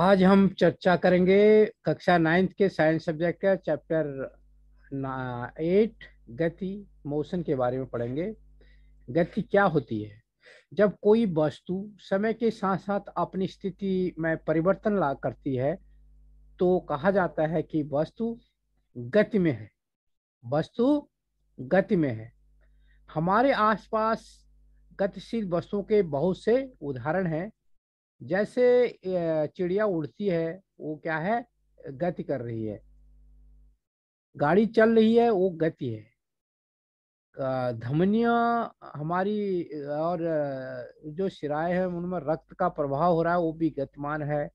आज हम चर्चा करेंगे कक्षा नाइन्थ के साइंस सब्जेक्ट का चैप्टर एट गति मोशन के बारे में पढ़ेंगे गति क्या होती है जब कोई वस्तु समय के साथ साथ अपनी स्थिति में परिवर्तन ला करती है तो कहा जाता है कि वस्तु गति में है वस्तु गति में है हमारे आसपास गतिशील वस्तुओं के बहुत से उदाहरण हैं जैसे चिड़िया उड़ती है वो क्या है गति कर रही है गाड़ी चल रही है वो गति है धमनिया हमारी और जो शिराए हैं उनमें रक्त का प्रभाव हो रहा है वो भी गतिमान है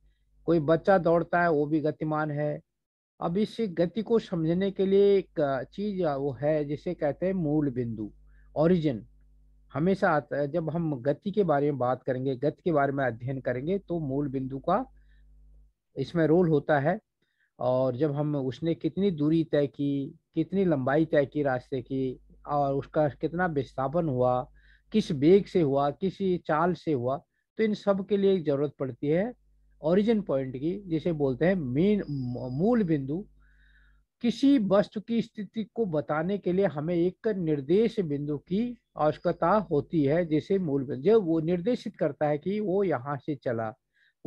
कोई बच्चा दौड़ता है वो भी गतिमान है अब इस गति को समझने के लिए एक चीज वो है जिसे कहते हैं मूल बिंदु ओरिजिन हमेशा आता है जब हम गति के बारे में बात करेंगे गति के बारे में अध्ययन करेंगे तो मूल बिंदु का इसमें रोल होता है और जब हम उसने कितनी दूरी तय की कितनी लंबाई तय की रास्ते की और उसका कितना विस्थापन हुआ किस बेग से हुआ किसी चाल से हुआ तो इन सब के लिए एक ज़रूरत पड़ती है ओरिजिन पॉइंट की जिसे बोलते हैं मेन मूल बिंदु किसी वस्तु की स्थिति को बताने के लिए हमें एक निर्देश बिंदु की आवश्यकता होती है जैसे मूल बिंदु जो वो निर्देशित करता है कि वो यहाँ से चला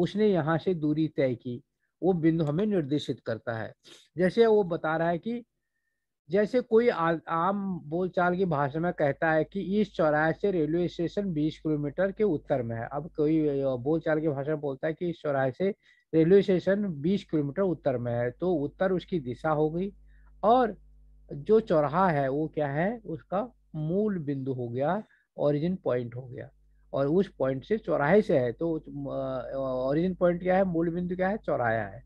उसने यहाँ से दूरी तय की वो बिंदु हमें निर्देशित करता है जैसे वो बता रहा है कि जैसे कोई आ, आम बोलचाल की भाषा में कहता है कि इस चौराहे से रेलवे स्टेशन 20 किलोमीटर के उत्तर में है अब कोई बोलचाल की भाषा में बोलता है कि इस चौराहे से रेलवे स्टेशन 20 किलोमीटर उत्तर में है तो उत्तर उसकी दिशा हो गई और जो चौराहा है वो क्या है उसका मूल बिंदु हो गया ओरिजिन पॉइंट हो गया और उस पॉइंट से चौराहे से है तो ओरिजिन पॉइंट क्या है मूल बिंदु क्या है चौराहा है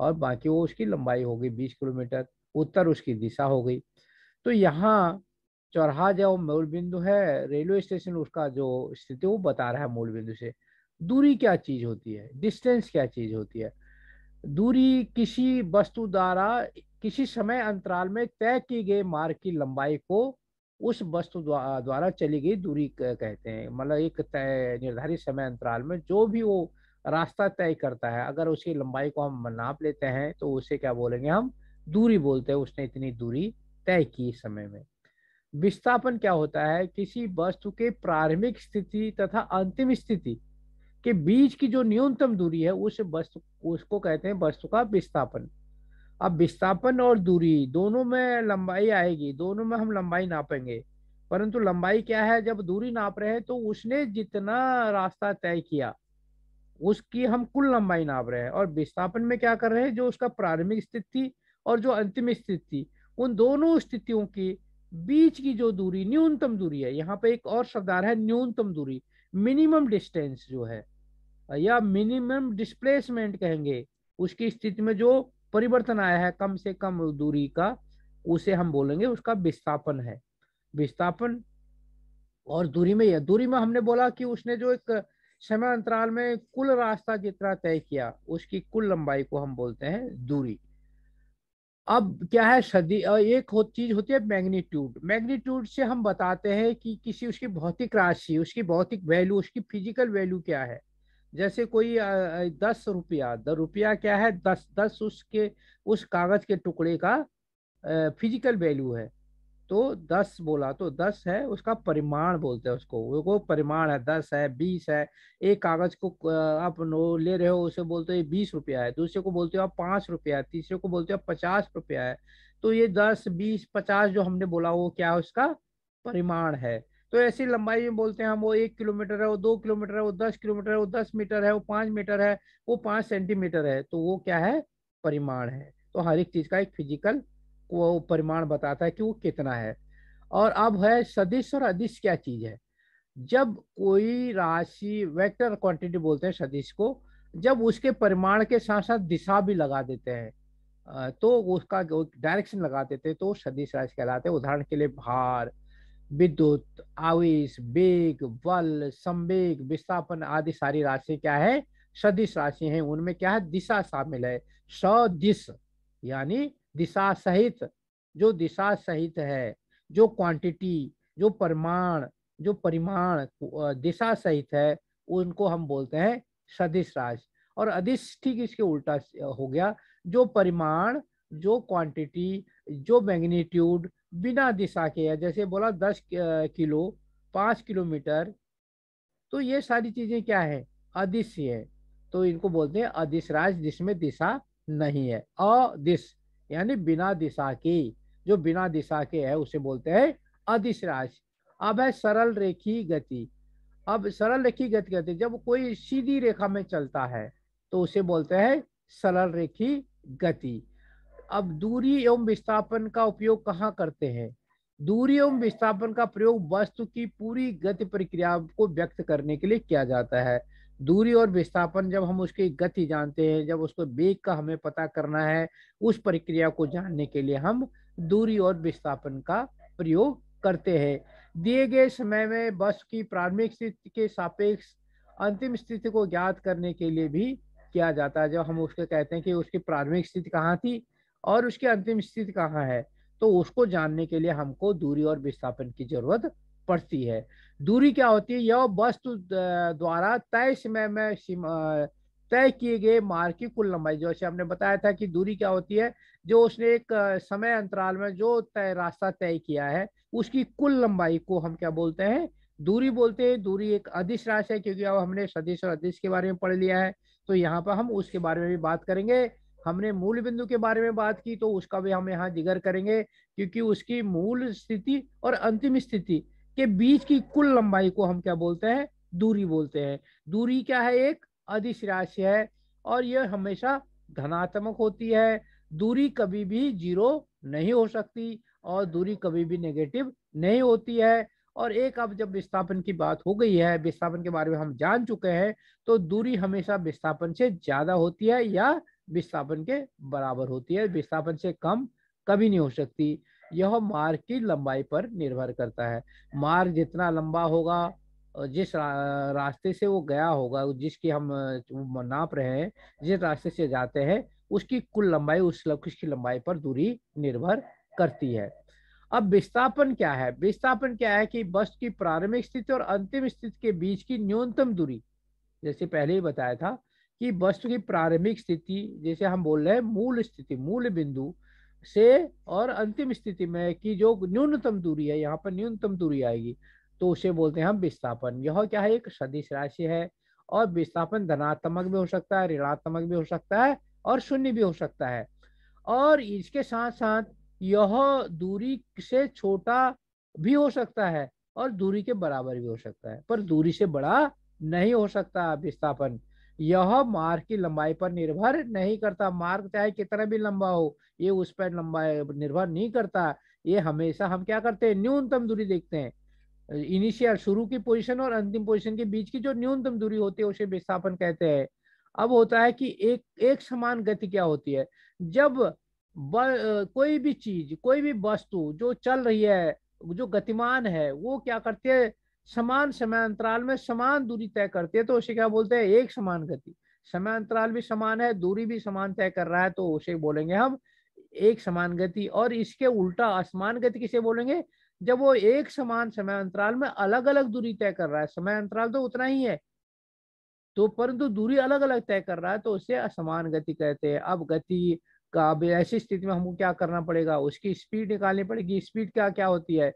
और बाकी वो उसकी लंबाई हो गई बीस किलोमीटर उत्तर उसकी दिशा हो गई तो यहाँ चौराहा जो मूल बिंदु है रेलवे स्टेशन उसका जो स्थिति वो बता रहा है मूल बिंदु से दूरी क्या चीज़ होती है डिस्टेंस क्या चीज़ होती है दूरी किसी वस्तु द्वारा किसी समय अंतराल में तय की गई मार्ग की लंबाई को उस वस्तु द्वारा चली गई दूरी कहते हैं मतलब एक तय निर्धारित समय अंतराल में जो भी वो रास्ता तय करता है अगर उसकी लंबाई को हम नाप लेते हैं तो उसे क्या बोलेंगे हम दूरी बोलते हैं उसने इतनी दूरी तय की समय में विस्थापन क्या होता है किसी वस्तु के प्रारंभिक स्थिति तथा अंतिम स्थिति के बीच की जो न्यूनतम दूरी है उस वस्तु उसको कहते हैं वस्तु का विस्थापन अब विस्थापन और दूरी दोनों में लंबाई आएगी दोनों में हम लंबाई नापेंगे परंतु लंबाई क्या है जब दूरी नाप रहे हैं तो उसने जितना रास्ता तय किया उसकी हम कुल लंबाई नाप रहे हैं और विस्थापन में क्या कर रहे हैं जो उसका प्रारंभिक स्थिति थी और जो अंतिम स्थिति थी उन दोनों स्थितियों की बीच की जो दूरी न्यूनतम दूरी है यहाँ पे एक और शब्दार है न्यूनतम दूरी मिनिमम डिस्टेंस जो है या मिनिमम डिस्प्लेसमेंट कहेंगे उसकी स्थिति में जो परिवर्तन आया है कम से कम दूरी का उसे हम बोलेंगे उसका विस्थापन है विस्थापन और दूरी में यह दूरी में हमने बोला कि उसने जो एक समय अंतराल में कुल रास्ता जितना तय किया उसकी कुल लंबाई को हम बोलते हैं दूरी अब क्या है सदी एक हो, चीज होती है मैग्नीट्यूड मैग्नीट्यूड से हम बताते हैं कि किसी उसकी भौतिक राशि उसकी भौतिक वैल्यू उसकी फिजिकल वैल्यू क्या है जैसे कोई दस रुपया द रुपया क्या है दस दस उसके उस कागज के टुकड़े का फिजिकल वैल्यू है तो दस बोला तो दस है उसका परिमाण बोलते हैं उसको वो परिमाण है दस है बीस है एक कागज को आप ले रहे हो उसे बोलते हो बीस रुपया है दूसरे को बोलते हो आप पाँच रुपया है तीसरे को बोलते हो आप पचास रुपया है तो ये दस बीस पचास जो हमने बोला वो क्या है उसका परिमाण है तो ऐसी लंबाई में बोलते हैं हम वो एक किलोमीटर है वो दो किलोमीटर है वो दस किलोमीटर है वो दस मीटर है वो पांच मीटर है वो पांच सेंटीमीटर है तो वो क्या है परिमाण है तो हर एक चीज़ का एक फिजिकल वो परिमाण बताता है कि वो कितना है और अब है सदिश और अदिश क्या चीज़ है जब कोई राशि वेक्टर क्वांटिटी बोलते हैं सदिश को जब उसके परिमाण के साथ साथ दिशा भी लगा देते हैं तो उसका डायरेक्शन लगा देते हैं तो सदिश राशि कहलाते हैं उदाहरण के लिए भार विद्युत आवेश वेग बल संवेग विस्थापन आदि सारी राशि क्या है सदिश राशि है उनमें क्या है दिशा शामिल है सदिश यानी दिशा सहित जो दिशा सहित है जो क्वांटिटी जो परिमाण जो परिमाण दिशा सहित है उनको हम बोलते हैं सदिश राशि और अधिश ठीक इसके उल्टा हो गया जो परिमाण जो क्वांटिटी जो मैग्नीट्यूड बिना दिशा के है जैसे बोला दस किलो पाँच किलोमीटर तो ये सारी चीज़ें क्या है अदिश्य है तो इनको बोलते हैं राज जिसमें दिशा नहीं है अदिश यानी बिना दिशा की जो बिना दिशा के है उसे बोलते हैं राज अब है सरल रेखी गति अब सरल रेखी गति कहते जब कोई सीधी रेखा में चलता है तो उसे बोलते हैं सरल रेखी गति अब दूरी एवं विस्थापन का उपयोग कहाँ करते हैं दूरी एवं विस्थापन का प्रयोग वस्तु की पूरी गति प्रक्रिया को व्यक्त करने के लिए किया जाता है दूरी और विस्थापन जब हम उसकी गति जानते हैं जब उसको वेग का हमें पता करना है उस प्रक्रिया को जानने के लिए हम दूरी और विस्थापन का प्रयोग करते हैं दिए गए समय में वस्तु की प्रारंभिक स्थिति के सापेक्ष अंतिम स्थिति को ज्ञात करने के लिए भी किया जाता है जब हम उसके कहते हैं कि उसकी प्रारंभिक स्थिति कहाँ थी और उसकी अंतिम स्थिति कहाँ है तो उसको जानने के लिए हमको दूरी और विस्थापन की जरूरत पड़ती है दूरी क्या होती है यह वस्तु द्वारा तय समय में तय किए गए मार्ग की कुल लंबाई जैसे हमने बताया था कि दूरी क्या होती है जो उसने एक समय अंतराल में जो तय रास्ता तय किया है उसकी कुल लंबाई को हम क्या बोलते हैं दूरी बोलते हैं दूरी एक अधिश राशि है क्योंकि अब हमने सदिश और अधिश के बारे में पढ़ लिया है तो यहाँ पर हम उसके बारे में भी बात करेंगे हमने मूल बिंदु के बारे में बात की तो उसका भी हम यहाँ जिगर करेंगे क्योंकि उसकी मूल स्थिति और अंतिम स्थिति के बीच की कुल लंबाई को हम क्या बोलते हैं दूरी बोलते हैं दूरी क्या है एक अधिश राशि है और यह हमेशा धनात्मक होती है दूरी कभी भी जीरो नहीं हो सकती और दूरी कभी भी नेगेटिव नहीं होती है और एक अब जब विस्थापन की बात हो गई है विस्थापन के बारे में हम जान चुके हैं तो दूरी हमेशा विस्थापन से ज्यादा होती है या विस्थापन के बराबर होती है विस्थापन से कम कभी नहीं हो सकती यह मार्ग की लंबाई पर निर्भर करता है मार्ग जितना लंबा होगा जिस रास्ते से वो गया होगा जिसकी हम नाप रहे हैं जिस रास्ते से जाते हैं उसकी कुल लंबाई उस उसकी लंबाई पर दूरी निर्भर करती है अब विस्थापन क्या है विस्थापन क्या है कि बस की प्रारंभिक स्थिति और अंतिम स्थिति के बीच की न्यूनतम दूरी जैसे पहले ही बताया था कि वस्तु की प्रारंभिक स्थिति जैसे हम बोल रहे हैं मूल स्थिति मूल बिंदु से और अंतिम स्थिति में कि जो न्यूनतम दूरी है यहाँ पर न्यूनतम दूरी आएगी तो उसे बोलते हैं हम विस्थापन यह क्या है एक सदिश राशि है और विस्थापन धनात्मक भी हो सकता है ऋणात्मक भी हो सकता है और शून्य भी हो सकता है और इसके साथ साथ यह दूरी से छोटा भी हो सकता है और दूरी के बराबर भी हो सकता है पर दूरी से बड़ा नहीं हो सकता विस्थापन यह मार्ग की लंबाई पर निर्भर नहीं करता मार्ग चाहे कितना भी लंबा हो ये उस पर लंबाई निर्भर नहीं करता ये हमेशा हम क्या करते हैं न्यूनतम दूरी देखते हैं इनिशियल शुरू की पोजीशन और अंतिम पोजीशन के बीच की जो न्यूनतम दूरी होती है उसे विस्थापन कहते हैं अब होता है कि एक एक समान गति क्या होती है जब ब, कोई भी चीज कोई भी वस्तु जो चल रही है जो गतिमान है वो क्या करती है समान समय अंतराल में समान दूरी तय करती है तो उसे क्या बोलते हैं एक समान गति समय अंतराल भी समान है दूरी भी समान तय कर रहा है तो उसे बोलेंगे हम एक समान गति और इसके उल्टा असमान गति किसे बोलेंगे जब वो एक समान समय अंतराल में अलग अलग दूरी तय कर रहा है समय अंतराल तो उतना ही है तो परंतु दूरी अलग अलग तय कर रहा है तो उसे असमान गति कहते हैं अब गति का अब ऐसी स्थिति में हमको क्या करना पड़ेगा उसकी स्पीड निकालनी पड़ेगी स्पीड क्या क्या होती है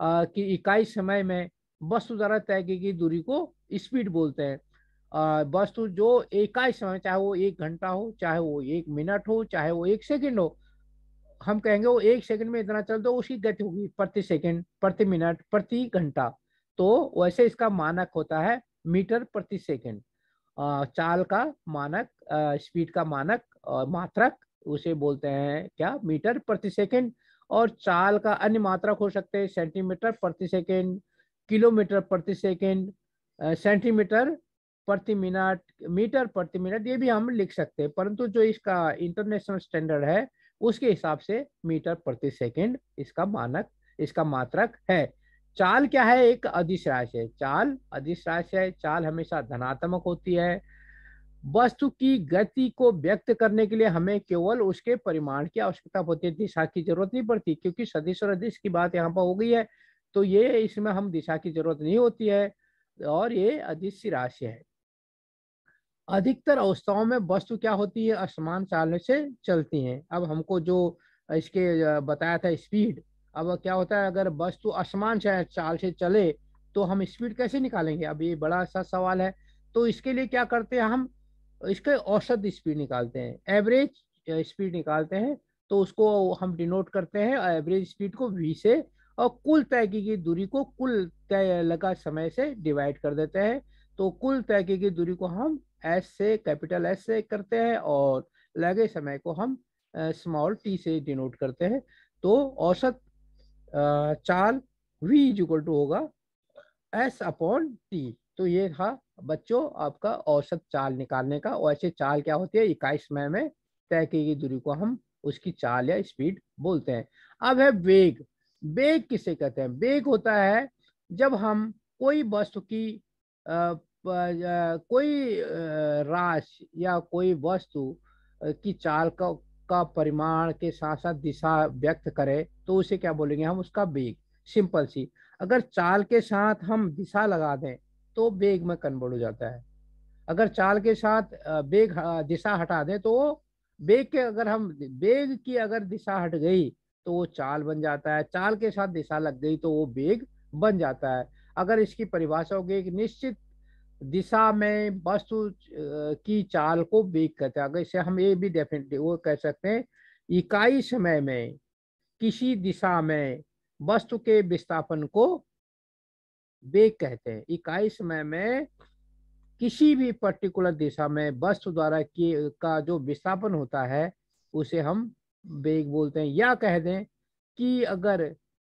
आ, कि इकाई समय में वस्तु तो द्वारा तय की गई दूरी को स्पीड बोलते हैं वस्तु तो जो एकाई समय चाहे वो एक घंटा हो चाहे वो एक मिनट हो चाहे वो एक सेकंड हो हम कहेंगे वो एक सेकंड में इतना चल दो उसकी गति होगी प्रति सेकंड प्रति मिनट प्रति घंटा तो वैसे इसका मानक होता है मीटर प्रति सेकंड चाल का मानक स्पीड का मानक मात्रक उसे बोलते हैं क्या मीटर प्रति सेकंड और चाल का अन्य मात्रक हो सकते हैं सेंटीमीटर प्रति सेकंड किलोमीटर प्रति सेकेंड सेंटीमीटर प्रति मिनट मीटर प्रति मिनट ये भी हम लिख सकते हैं परंतु जो इसका इंटरनेशनल स्टैंडर्ड है उसके हिसाब से मीटर प्रति सेकेंड इसका मानक इसका मात्रक है चाल क्या है एक अधिश राशि है चाल अधिस राशि है चाल हमेशा धनात्मक होती है वस्तु की गति को व्यक्त करने के लिए हमें केवल उसके परिमाण की आवश्यकता होती है दिशा की जरूरत नहीं पड़ती क्योंकि सदिश और अधिश की बात यहाँ पर हो गई है तो ये इसमें हम दिशा की जरूरत नहीं होती है और ये अदृश्य राशि है अधिकतर अवस्थाओं में वस्तु क्या होती है असमान चालने से चलती हैं अब हमको जो इसके बताया था स्पीड अब क्या होता है अगर वस्तु असमान चाल से चले तो हम स्पीड कैसे निकालेंगे अब ये बड़ा सा सवाल है तो इसके लिए क्या करते हैं हम इसके औसत स्पीड निकालते हैं एवरेज स्पीड निकालते हैं तो उसको हम डिनोट करते हैं एवरेज स्पीड को वी से और कुल तय की गई दूरी को कुल तय लगा समय से डिवाइड कर देते हैं तो कुल तय की गई दूरी को हम एस से कैपिटल एस से करते हैं और लगे समय को हम स्मॉल टी से डिनोट करते हैं तो औसत चाल वी इज इक्वल टू होगा एस अपॉन टी तो ये था बच्चों आपका औसत चाल निकालने का और ऐसे चाल क्या होती है इकाई समय में तय की गई दूरी को हम उसकी चाल या स्पीड बोलते हैं अब है वेग बेग किसे कहते हैं बेग होता है जब हम कोई वस्तु की आ, कोई राश या कोई वस्तु की चाल का का परिमाण के साथ साथ दिशा व्यक्त करें तो उसे क्या बोलेंगे हम उसका बेग सिंपल सी अगर चाल के साथ हम दिशा लगा दें तो बेग में कन्वर्ट हो जाता है अगर चाल के साथ बेग दिशा हटा दें तो बेग के अगर हम बेग की अगर दिशा हट गई तो वो चाल बन जाता है चाल के साथ दिशा लग गई तो वो वेग बन जाता है अगर इसकी परिभाषा होगी एक निश्चित दिशा में वस्तु की चाल को वेग कहते हैं अगर इसे हम ये भी डेफिनेटली वो कह सकते हैं इकाई समय में किसी दिशा में वस्तु के विस्थापन को वेग कहते हैं इकाई समय में किसी भी पर्टिकुलर दिशा में वस्तु द्वारा की का जो विस्थापन होता है उसे हम बेग बोलते हैं या कह दें कि अगर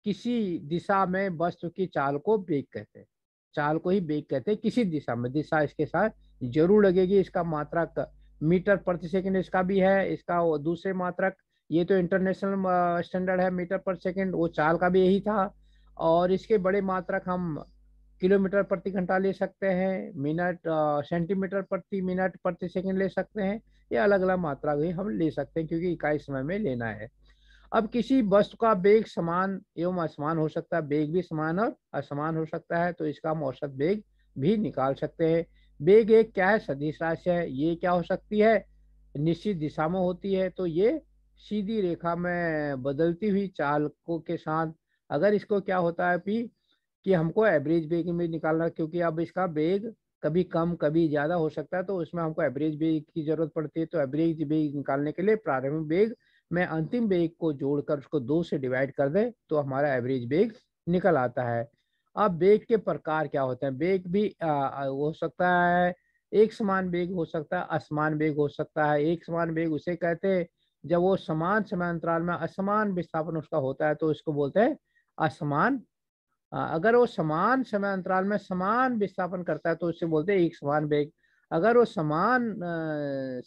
किसी दिशा में वस्तु की चाल को बेग कहते हैं चाल को ही बेग कहते हैं किसी दिशा में दिशा इसके साथ जरूर लगेगी इसका मात्रक मीटर प्रति सेकंड इसका भी है इसका दूसरे मात्रक ये तो इंटरनेशनल स्टैंडर्ड है मीटर पर सेकंड वो चाल का भी यही था और इसके बड़े मात्रक हम किलोमीटर प्रति घंटा ले सकते हैं मिनट सेंटीमीटर प्रति मिनट प्रति सेकंड ले सकते हैं ये अलग अलग मात्रा भी हम ले सकते हैं क्योंकि इकाई समय में लेना है अब किसी वस्तु का वेग समान एवं असमान हो सकता है वेग भी समान और असमान हो सकता है तो इसका हम औसत वेग भी निकाल सकते हैं वेग एक क्या है सदिश राशि है ये क्या हो सकती है निश्चित दिशा में होती है तो ये सीधी रेखा में बदलती हुई चाल को के साथ अगर इसको क्या होता है कि हमको एवरेज वेग में निकालना क्योंकि अब इसका वेग कभी कम कभी ज़्यादा हो सकता है तो उसमें हमको एवरेज बेग की ज़रूरत पड़ती है तो एवरेज बेग निकालने के लिए प्रारंभिक बेग में अंतिम बेग को जोड़कर उसको दो से डिवाइड कर दे तो हमारा एवरेज बेग निकल आता है अब बेग के प्रकार क्या होते हैं बेग भी आ, हो सकता है एक समान बेग हो सकता है असमान बेग हो सकता है एक समान बेग उसे कहते हैं जब वो समान समय अंतराल में असमान विस्थापन उसका होता है तो उसको बोलते हैं असमान अगर वो समान समय अंतराल में समान विस्थापन करता है तो उसे बोलते हैं एक समान वेग अगर वो समान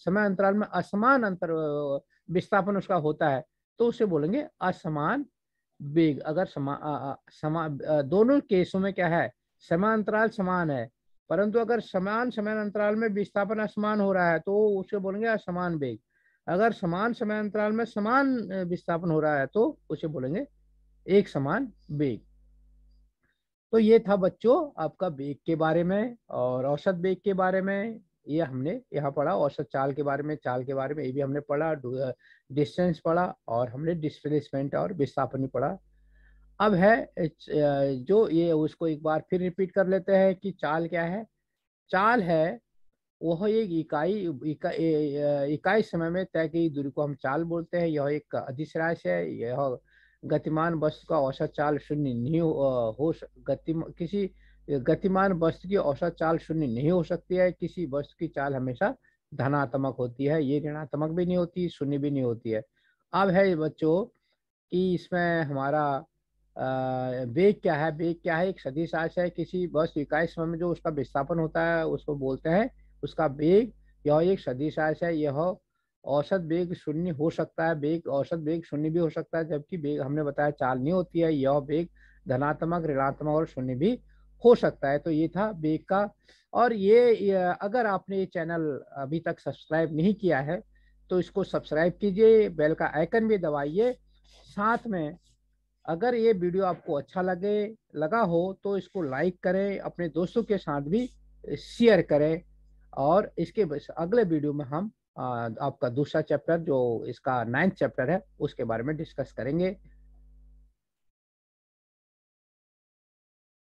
समय अंतराल में असमान अंतर विस्थापन उसका होता है तो उसे बोलेंगे असमान वेग अगर समा समा दोनों केसों में क्या है समय अंतराल समान है परंतु अगर समान समय अंतराल में विस्थापन असमान हो रहा है तो उसे बोलेंगे असमान वेग अगर समान समय अंतराल में समान विस्थापन हो रहा है तो उसे बोलेंगे एक समान वेग तो ये था बच्चों आपका बेग के बारे में और औसत बेग के बारे में ये हमने यहाँ पढ़ा औसत चाल के बारे में चाल के बारे में ये भी हमने पढ़ा डिस्टेंस पढ़ा और हमने डिस्प्लेसमेंट और विस्थापन पढ़ा अब है जो ये उसको एक बार फिर रिपीट कर लेते हैं कि चाल क्या है चाल है वह एक इकाई इकाई समय में तय की दूरी को हम चाल बोलते हैं यह एक अधिश्रास है यह गतिमान वस्तु का औसत चाल शून्य नहीं हो गति किसी गतिमान वस्तु की औसत चाल शून्य नहीं हो सकती है किसी वस्तु की चाल हमेशा धनात्मक होती है ये ऋणात्मक भी नहीं होती शून्य भी नहीं होती है अब है बच्चों कि इसमें हमारा वेग क्या है वेग क्या है एक सदी आश है किसी वस्तु इकाई समय में जो उसका विस्थापन होता है उसको बोलते हैं उसका वेग यह एक सदी आश है यह औसत वेग शून्य हो सकता है वेग औसत वेग शून्य भी हो सकता है जबकि वेग हमने बताया चाल नहीं होती है यह वेग धनात्मक ऋणात्मक और शून्य भी हो सकता है तो ये था वेग का और ये अगर आपने ये चैनल अभी तक सब्सक्राइब नहीं किया है तो इसको सब्सक्राइब कीजिए बेल का आइकन भी दबाइए साथ में अगर ये वीडियो आपको अच्छा लगे लगा हो तो इसको लाइक करें अपने दोस्तों के साथ भी शेयर करें और इसके अगले वीडियो में हम आपका दूसरा चैप्टर जो इसका नाइन्थ चैप्टर है उसके बारे में डिस्कस करेंगे